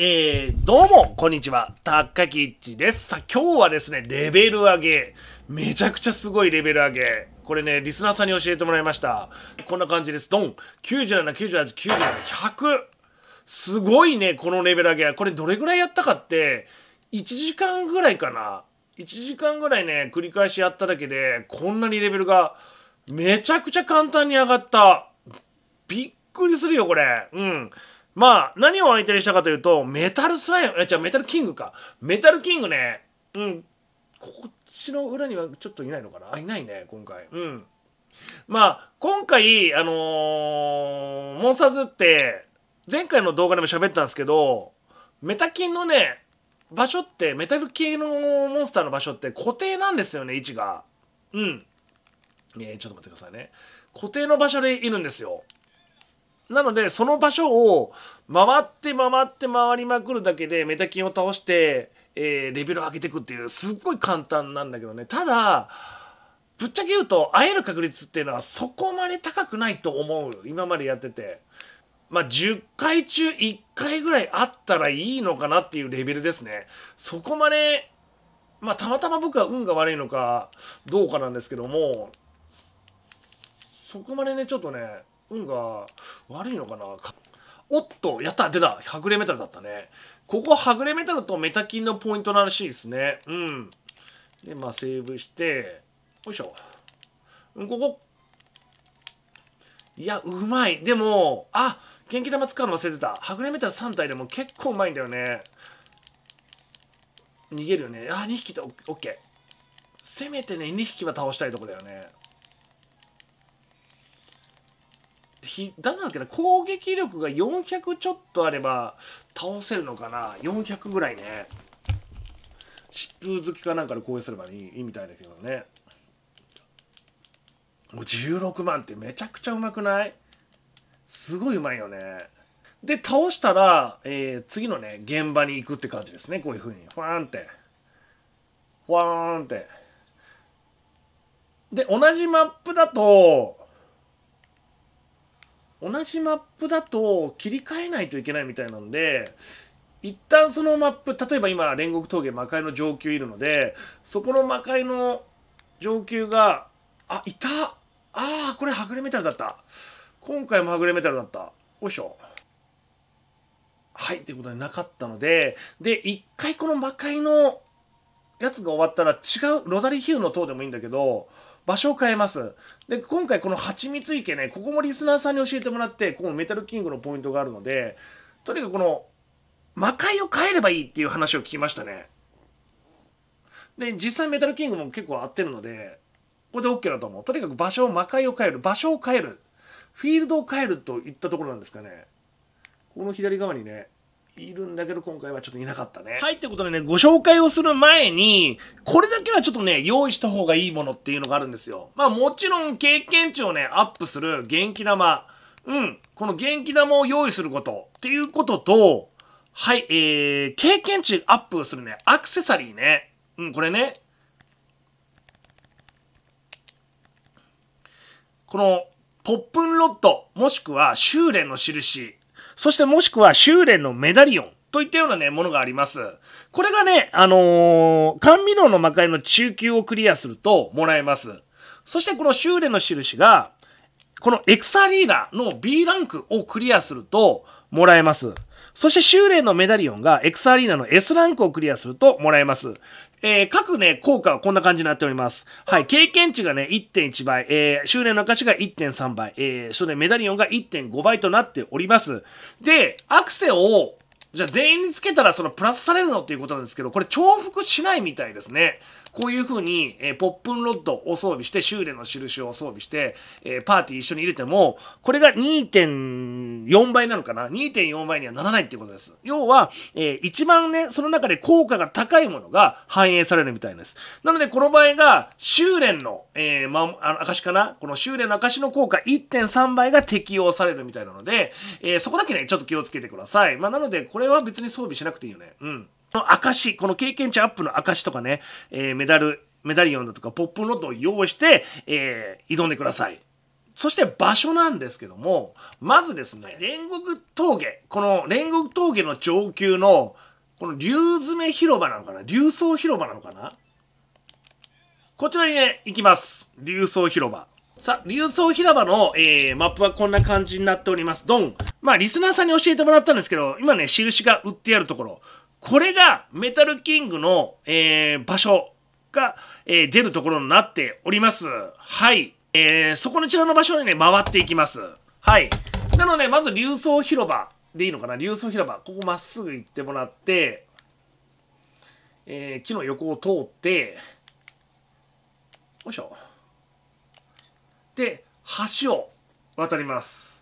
えー、どうも、こんにちは。たっかきっちです。さあ、今日はですね、レベル上げ。めちゃくちゃすごいレベル上げ。これね、リスナーさんに教えてもらいました。こんな感じです。ドン !97、98、97、100! すごいね、このレベル上げ。これどれぐらいやったかって、1時間ぐらいかな。1時間ぐらいね、繰り返しやっただけで、こんなにレベルが、めちゃくちゃ簡単に上がった。びっくりするよ、これ。うん。まあ、何を相手にしたかというと、メタルスライム、え、じゃメタルキングか。メタルキングね、うん、こっちの裏にはちょっといないのかなあ、いないね、今回。うん。まあ、今回、あのー、モンスターズって、前回の動画でも喋ったんですけど、メタキンのね、場所って、メタル系のモンスターの場所って固定なんですよね、位置が。うん。えー、ちょっと待ってくださいね。固定の場所でいるんですよ。なのでその場所を回って回って回りまくるだけでメタキンを倒して、えー、レベルを上げていくっていうすっごい簡単なんだけどねただぶっちゃけ言うと会える確率っていうのはそこまで高くないと思う今までやってて。まあ、10回中1回ぐらいあったらいいのかなっていうレベルですね。そこまで、まあ、たまたま僕は運が悪いのかどうかなんですけども、そこまでね、ちょっとね、運が悪いのかなおっとやった出たはぐれメタルだったねここはぐれメタルとメタキンのポイントらしいですねうんでまあセーブしてよいしょうんここいやうまいでもあ元気玉使うの忘れてたはぐれメタル3体でも結構うまいんだよね逃げるよねあ2匹と OK せめてね2匹は倒したいとこだよねひだんだけど攻撃力が400ちょっとあれば倒せるのかな400ぐらいね疾風好きかなんかで攻撃すればいいいいみたいだけどねもう16万ってめちゃくちゃうまくないすごいうまいよねで倒したら、えー、次のね現場に行くって感じですねこういうふうにファーンってファーンってで同じマップだと同じマップだと切り替えないといけないみたいなんで一旦そのマップ例えば今煉獄峠魔界の上級いるのでそこの魔界の上級があいたああこれはぐれメタルだった今回もはぐれメタルだったおいしょはいということでなかったのでで一回この魔界のやつが終わったら違うロザリヒルの塔でもいいんだけど場所を変えます。で、今回この蜂蜜池ね、ここもリスナーさんに教えてもらって、このメタルキングのポイントがあるので、とにかくこの、魔界を変えればいいっていう話を聞きましたね。で、実際メタルキングも結構合ってるので、これで OK だと思う。とにかく場所を、魔界を変える、場所を変える、フィールドを変えるといったところなんですかね。この左側にね、いるんだけど、今回はちょっといなかったね。はい、ということでね、ご紹介をする前に、これだけはちょっとね、用意した方がいいものっていうのがあるんですよ。まあもちろん経験値をね、アップする元気玉。うん、この元気玉を用意することっていうことと、はい、えー、経験値アップするね、アクセサリーね。うん、これね。この、ポップンロット、もしくは修練の印そしてもしくは修練のメダリオンといったようなね、ものがあります。これがね、あのー、甘味料の魔界の中級をクリアするともらえます。そしてこの修練の印が、このエクサリーナの B ランクをクリアするともらえます。そして修練のメダリオンがエクサリーナの S ランクをクリアするともらえます。えー、各ね、効果はこんな感じになっております。はい、経験値がね、1.1倍、えー、修練の証が1.3倍、えー、それメダリオンが1.5倍となっております。で、アクセを、じゃあ全員につけたらそのプラスされるのっていうことなんですけど、これ重複しないみたいですね。こういう風に、えー、ポップンロッドを装備して、修練の印を装備して、えー、パーティー一緒に入れても、これが2.4倍なのかな ?2.4 倍にはならないっていうことです。要は、えー、一番ね、その中で効果が高いものが反映されるみたいです。なので、この場合が、修練の、えー、ま、あの、証かなこの修練の証の効果1.3倍が適用されるみたいなので、えー、そこだけね、ちょっと気をつけてください。まあ、なので、これは別に装備しなくていいよね。うん。この証、この経験値アップの証とかね、えー、メダル、メダリオンだとかポップノロッドを用意して、えー、挑んでください。そして場所なんですけども、まずですね、煉獄峠、この煉獄峠の上級の、この竜詰広場なのかな竜層広場なのかなこちらにね、行きます。竜層広場。さあ、竜層広場の、えー、マップはこんな感じになっております。ドン。まあ、リスナーさんに教えてもらったんですけど、今ね、印が売ってあるところ。これがメタルキングの、えー、場所が、えー、出るところになっております。はい。えー、そこのちらの場所にね、回っていきます。はい。なので、まず、流層広場でいいのかな流層広場。ここまっすぐ行ってもらって、えー、木の横を通って、よいしょ。で、橋を渡ります。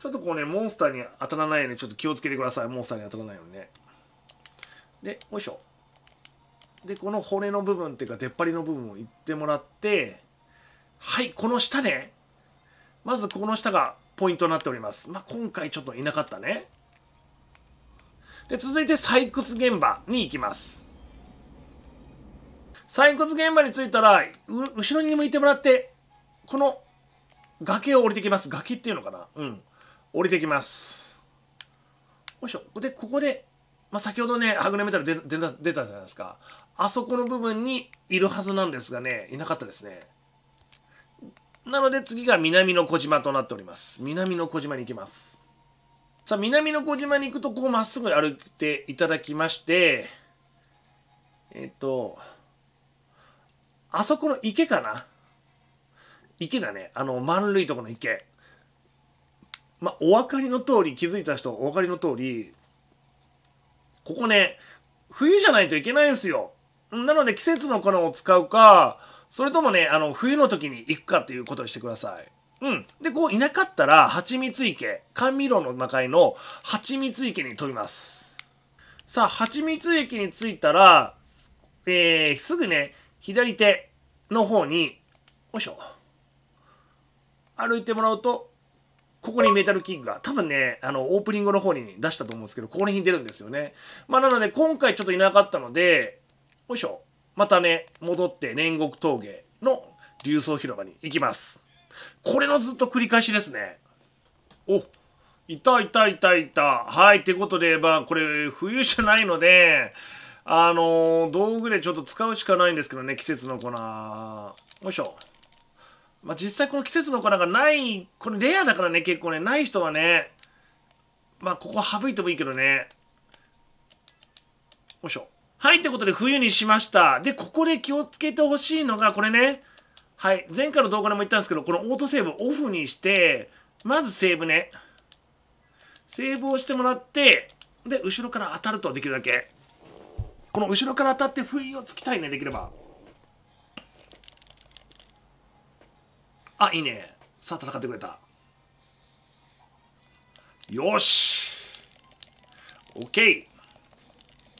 ちょっとこうね、モンスターに当たらないように、ちょっと気をつけてください。モンスターに当たらないようにね。でよいしょでこの骨の部分っていうか出っ張りの部分をいってもらってはいこの下ねまずこの下がポイントになっております、まあ、今回ちょっといなかったねで続いて採掘現場に行きます採掘現場に着いたら後ろに向いてもらってこの崖を降りてきます崖っていうのかなうん降りてきますよいしょでここでまあ、先ほどね、はぐれメタル出た出たじゃないですか。あそこの部分にいるはずなんですがね、いなかったですね。なので次が南の小島となっております。南の小島に行きます。さあ、南の小島に行くと、こうまっすぐ歩いていただきまして、えっと、あそこの池かな池だね。あの、丸いとこの池。まあ、お分かりの通り、気づいた人、お分かりの通り、ここね、冬じゃないといけないんですよ。なので季節の粉を使うか、それともね、あの、冬の時に行くかっていうことにしてください。うん。で、こういなかったら、蜂蜜池、甘味料の中への蜂蜜池に飛びます。さあ、蜂蜜駅に着いたら、えー、すぐね、左手の方に、よいしょ。歩いてもらうと、ここにメタルキッグが、多分ね、あの、オープニングの方に出したと思うんですけど、ここら辺に出るんですよね。まあ、なので、今回ちょっといなかったので、よいしょ。またね、戻って煉獄峠の流層広場に行きます。これのずっと繰り返しですね。おいたいたいたいた。はい。ってことで、まあ、これ、冬じゃないので、あのー、道具でちょっと使うしかないんですけどね、季節の粉。よいしょ。まあ、実際この季節の粉がないこれレアだからね結構ねない人はねまあここ省いてもいいけどねよいしょはいってことで冬にしましたでここで気をつけてほしいのがこれねはい前回の動画でも言ったんですけどこのオートセーブオフにしてまずセーブねセーブをしてもらってで後ろから当たるとできるだけこの後ろから当たって不意をつきたいねできればあいいねさあ戦ってくれたよし OK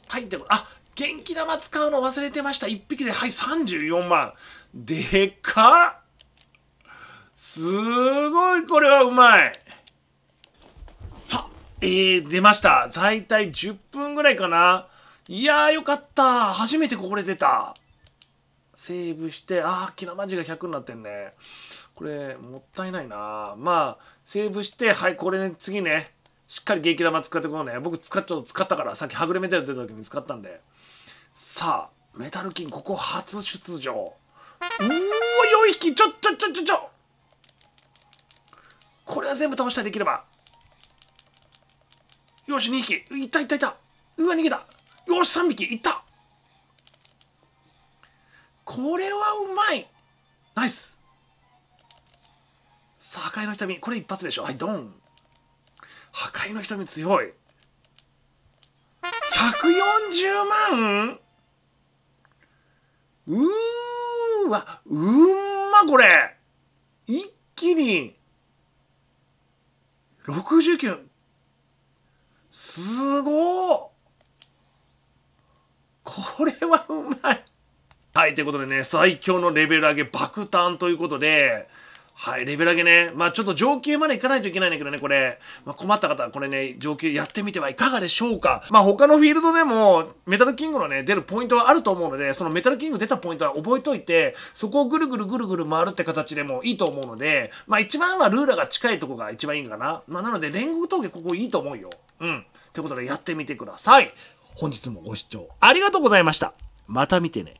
はいでもあ元気玉使うの忘れてました1匹ではい34万でかっすごいこれはうまいさあえー、出ました大体10分ぐらいかないやーよかった初めてここで出たセーブしてああキラマジが100になってんねこれもったいないなまあセーブしてはいこれ、ね、次ねしっかり激玉使ってこうね僕使っちゃう使ったからさっきはぐれメタル出た時に使ったんでさあメタルキンここ初出場うーわ4匹ちょちょちょちょちょこれは全部倒したいできればよし2匹いったいったいったうわ逃げたよし3匹いったこれはうまいナイスさあ、破壊の瞳。これ一発でしょ。はい、ドン。破壊の瞳強い。140万うーわ、うんま、これ。一気に、69。すごこれはうまい。はい、ということでね、最強のレベル上げ爆誕ということで、はい、レベル上げね。まあちょっと上級まで行かないといけないんだけどね、これ。まあ困った方はこれね、上級やってみてはいかがでしょうか。まあ他のフィールドでも、メタルキングのね、出るポイントはあると思うので、そのメタルキング出たポイントは覚えといて、そこをぐるぐるぐるぐる回るって形でもいいと思うので、まあ一番はルーラーが近いとこが一番いいんかな。まあなので煉獄峠ここいいと思うよ。うん。ってことでやってみてください。本日もご視聴ありがとうございました。また見てね。